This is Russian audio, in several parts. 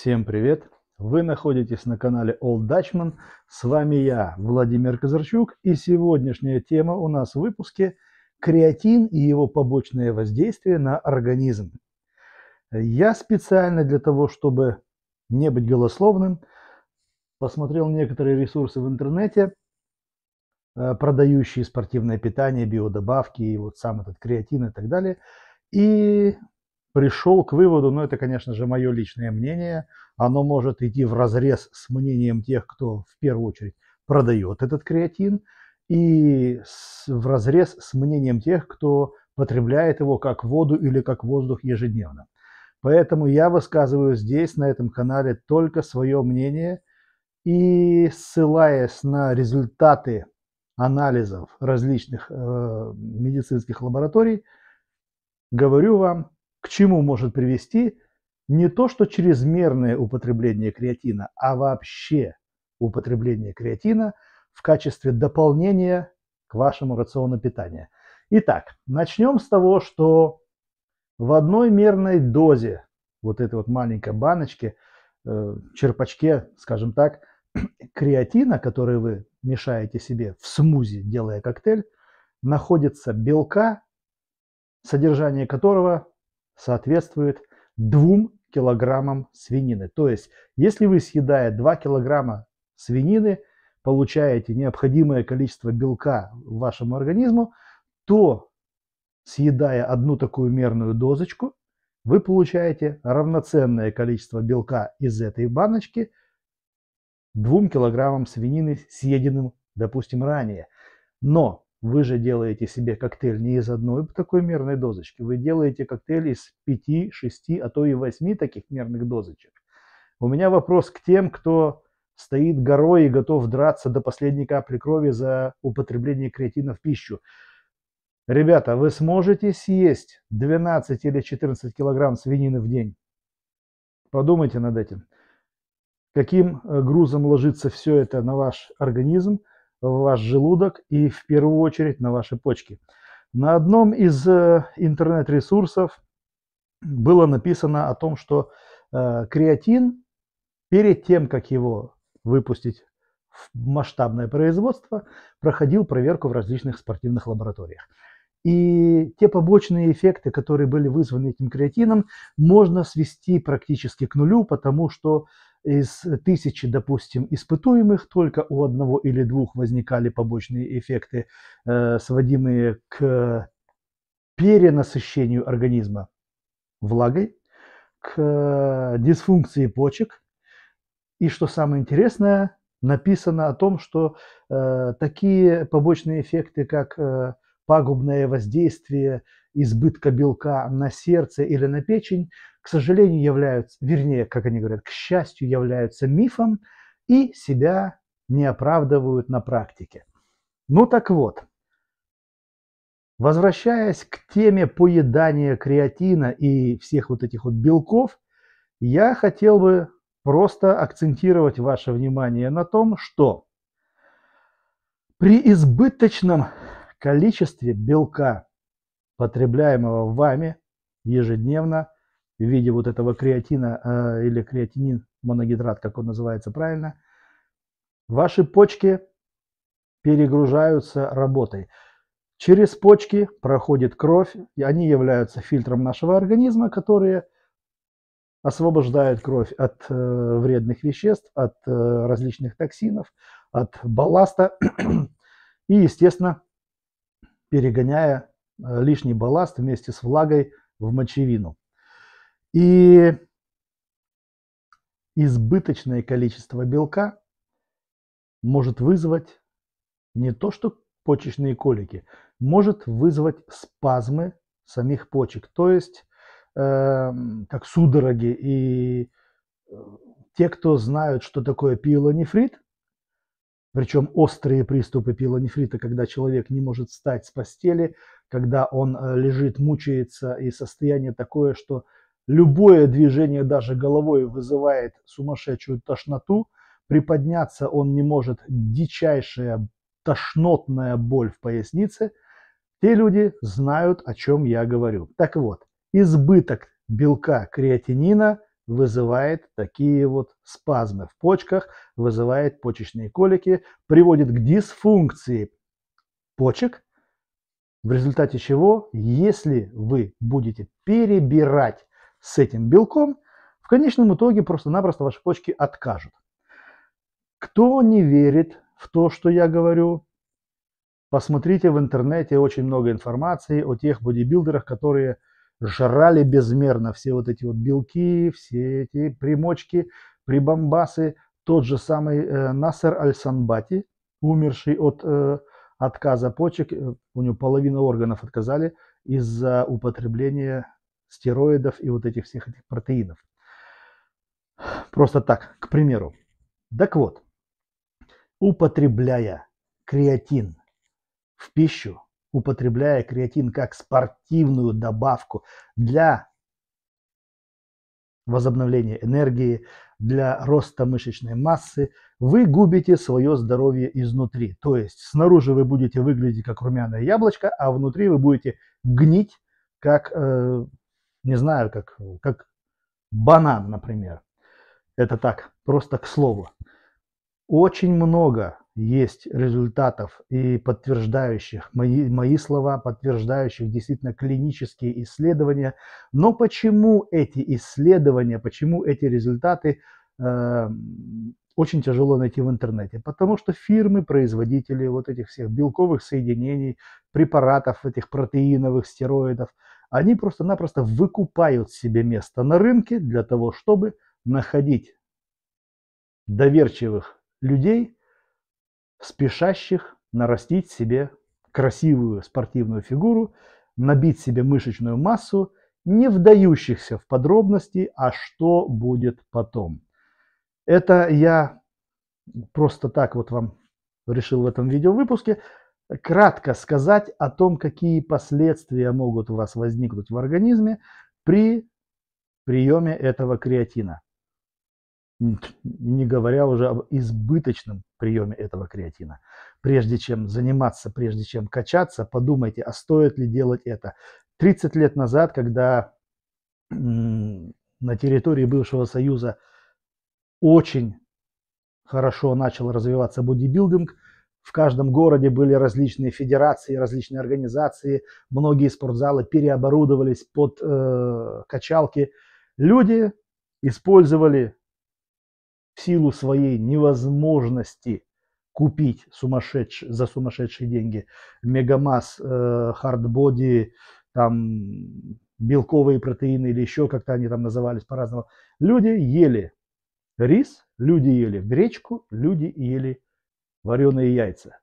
Всем привет! Вы находитесь на канале Old Dutchman. С вами я, Владимир Казарчук. И сегодняшняя тема у нас в выпуске креатин и его побочное воздействие на организм. Я специально для того, чтобы не быть голословным, посмотрел некоторые ресурсы в интернете, э, продающие спортивное питание, биодобавки, и вот сам этот креатин и так далее. И пришел к выводу, но ну, это, конечно же, мое личное мнение, оно может идти в разрез с мнением тех, кто в первую очередь продает этот креатин, и в разрез с мнением тех, кто потребляет его как воду или как воздух ежедневно. Поэтому я высказываю здесь, на этом канале, только свое мнение и ссылаясь на результаты анализов различных э, медицинских лабораторий, говорю вам, к чему может привести не то, что чрезмерное употребление креатина, а вообще употребление креатина в качестве дополнения к вашему рациону питания. Итак, начнем с того, что в одной мерной дозе вот этой вот маленькой баночки, э, черпачке, скажем так, креатина, который вы мешаете себе в смузи, делая коктейль, находится белка, содержание которого соответствует 2 килограммам свинины. То есть, если вы, съедая 2 килограмма свинины, получаете необходимое количество белка вашему организму, то, съедая одну такую мерную дозочку, вы получаете равноценное количество белка из этой баночки 2 килограммам свинины, съеденным, допустим, ранее. Но вы же делаете себе коктейль не из одной такой мерной дозочки, вы делаете коктейль из пяти, шести, а то и восьми таких мерных дозочек. У меня вопрос к тем, кто стоит горой и готов драться до последней капли крови за употребление креатина в пищу. Ребята, вы сможете съесть 12 или 14 килограмм свинины в день? Подумайте над этим. Каким э, грузом ложится все это на ваш организм? в ваш желудок и в первую очередь на ваши почки. На одном из э, интернет-ресурсов было написано о том, что э, креатин перед тем, как его выпустить в масштабное производство, проходил проверку в различных спортивных лабораториях. И те побочные эффекты, которые были вызваны этим креатином, можно свести практически к нулю, потому что из тысячи, допустим, испытуемых только у одного или двух возникали побочные эффекты, э, сводимые к перенасыщению организма влагой, к э, дисфункции почек. И что самое интересное, написано о том, что э, такие побочные эффекты, как пагубное воздействие избытка белка на сердце или на печень, к сожалению, являются, вернее, как они говорят, к счастью, являются мифом и себя не оправдывают на практике. Ну так вот, возвращаясь к теме поедания креатина и всех вот этих вот белков, я хотел бы просто акцентировать ваше внимание на том, что при избыточном количестве белка, потребляемого вами ежедневно, в виде вот этого креатина э, или креатинин моногидрат, как он называется правильно, ваши почки перегружаются работой. Через почки проходит кровь, и они являются фильтром нашего организма, которые освобождают кровь от э, вредных веществ, от э, различных токсинов, от балласта и, естественно, перегоняя э, лишний балласт вместе с влагой в мочевину. И избыточное количество белка может вызвать не то что почечные колики, может вызвать спазмы самих почек, то есть э, как судороги. И э, те, кто знают, что такое пилонефрит, причем острые приступы пилонефрита, когда человек не может встать с постели, когда он э, лежит, мучается, и состояние такое, что Любое движение даже головой вызывает сумасшедшую тошноту. Приподняться он не может. Дичайшая тошнотная боль в пояснице. Те люди знают, о чем я говорю. Так вот, избыток белка креатинина вызывает такие вот спазмы в почках, вызывает почечные колики, приводит к дисфункции почек, в результате чего, если вы будете перебирать с этим белком, в конечном итоге просто-напросто ваши почки откажут. Кто не верит в то, что я говорю, посмотрите в интернете очень много информации о тех бодибилдерах, которые жрали безмерно все вот эти вот белки, все эти примочки, прибамбасы. Тот же самый э, Насер Аль-Санбати, умерший от э, отказа почек, э, у него половина органов отказали из-за употребления стероидов и вот этих всех этих протеинов. Просто так, к примеру. Так вот, употребляя креатин в пищу, употребляя креатин как спортивную добавку для возобновления энергии, для роста мышечной массы, вы губите свое здоровье изнутри. То есть снаружи вы будете выглядеть как румяное яблочко, а внутри вы будете гнить как э, не знаю, как, как банан, например. Это так, просто к слову. Очень много есть результатов и подтверждающих мои, мои слова, подтверждающих действительно клинические исследования. Но почему эти исследования, почему эти результаты э, очень тяжело найти в интернете? Потому что фирмы, производители вот этих всех белковых соединений, препаратов, этих протеиновых, стероидов – они просто-напросто выкупают себе место на рынке для того, чтобы находить доверчивых людей, спешащих нарастить себе красивую спортивную фигуру, набить себе мышечную массу, не вдающихся в подробности, а что будет потом. Это я просто так вот вам решил в этом видео выпуске кратко сказать о том, какие последствия могут у вас возникнуть в организме при приеме этого креатина. Не говоря уже об избыточном приеме этого креатина. Прежде чем заниматься, прежде чем качаться, подумайте, а стоит ли делать это. 30 лет назад, когда на территории бывшего Союза очень хорошо начал развиваться бодибилдинг – в каждом городе были различные федерации, различные организации. Многие спортзалы переоборудовались под э, качалки. Люди использовали в силу своей невозможности купить сумасшедш... за сумасшедшие деньги мегамасс, э, хардбоди, там белковые протеины или еще как-то они там назывались по-разному. Люди ели рис, люди ели гречку, люди ели вареные яйца.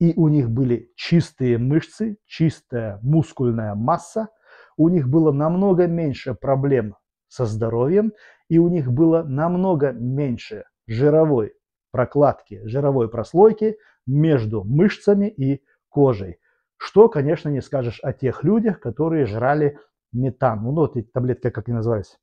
И у них были чистые мышцы, чистая мускульная масса, у них было намного меньше проблем со здоровьем, и у них было намного меньше жировой прокладки, жировой прослойки между мышцами и кожей. Что, конечно, не скажешь о тех людях, которые жрали метан. Ну, вот эти таблетки, как они назывались?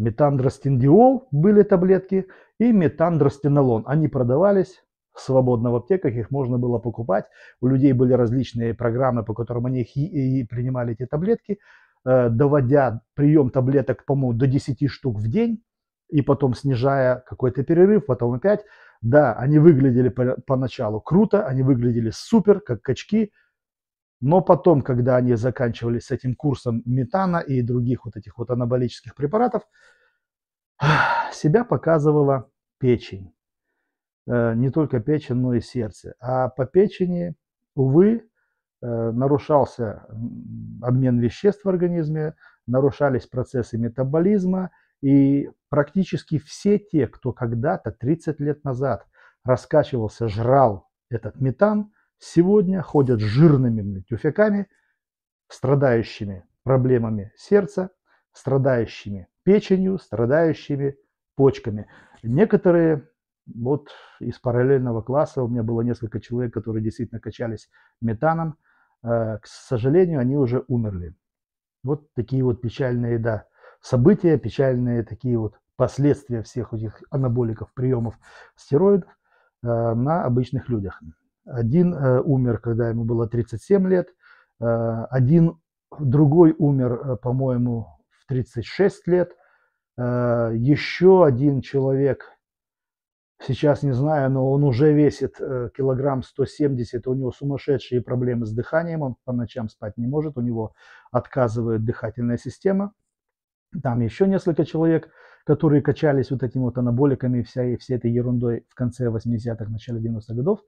метандростиндиол были таблетки и метандростенолон. Они продавались свободно в аптеках, их можно было покупать. У людей были различные программы, по которым они их и, и принимали эти таблетки, э, доводя прием таблеток, по-моему, до 10 штук в день, и потом снижая какой-то перерыв, потом опять. Да, они выглядели по, поначалу круто, они выглядели супер, как качки, но потом, когда они заканчивали с этим курсом метана и других вот этих вот анаболических препаратов, себя показывала печень. Э, не только печень, но и сердце. А по печени, увы, э, нарушался обмен веществ в организме, нарушались процессы метаболизма, и практически все те, кто когда-то 30 лет назад раскачивался, жрал этот метан – сегодня ходят жирными тюфяками, страдающими проблемами сердца, страдающими печенью, страдающими почками. Некоторые вот из параллельного класса у меня было несколько человек, которые действительно качались метаном. Э, к сожалению, они уже умерли. Вот такие вот печальные, да, события, печальные такие вот последствия всех этих анаболиков, приемов стероидов э, на обычных людях. Один э, умер, когда ему было 37 лет, э, один другой умер, э, по-моему, в 36 лет, еще один человек, сейчас не знаю, но он уже весит килограмм 170, у него сумасшедшие проблемы с дыханием, он по ночам спать не может, у него отказывает дыхательная система. Там еще несколько человек, которые качались вот этими вот анаболиками и всей, всей этой ерундой в конце 80-х, начале 90-х годов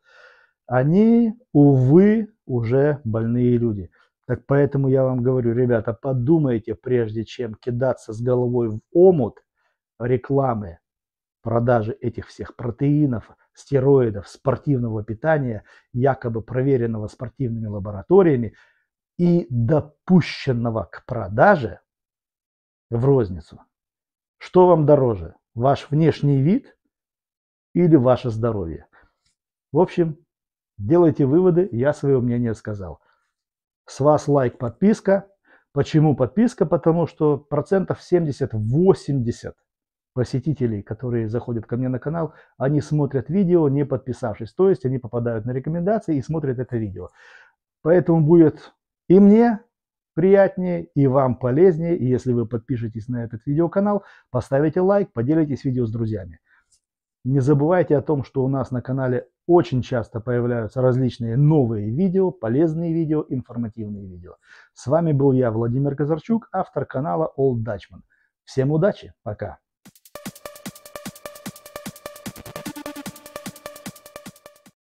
они, увы, уже больные люди. Так поэтому я вам говорю, ребята, подумайте, прежде чем кидаться с головой в омут рекламы, продажи этих всех протеинов, стероидов, спортивного питания, якобы проверенного спортивными лабораториями и допущенного к продаже в розницу. Что вам дороже, ваш внешний вид или ваше здоровье? В общем, Делайте выводы, я свое мнение сказал. С вас лайк, подписка. Почему подписка? Потому что процентов 70-80 посетителей, которые заходят ко мне на канал, они смотрят видео, не подписавшись. То есть они попадают на рекомендации и смотрят это видео. Поэтому будет и мне приятнее, и вам полезнее. если вы подпишетесь на этот видеоканал, поставите лайк, поделитесь видео с друзьями. Не забывайте о том, что у нас на канале очень часто появляются различные новые видео, полезные видео, информативные видео. С вами был я, Владимир Казарчук, автор канала Old Dutchman. Всем удачи, пока!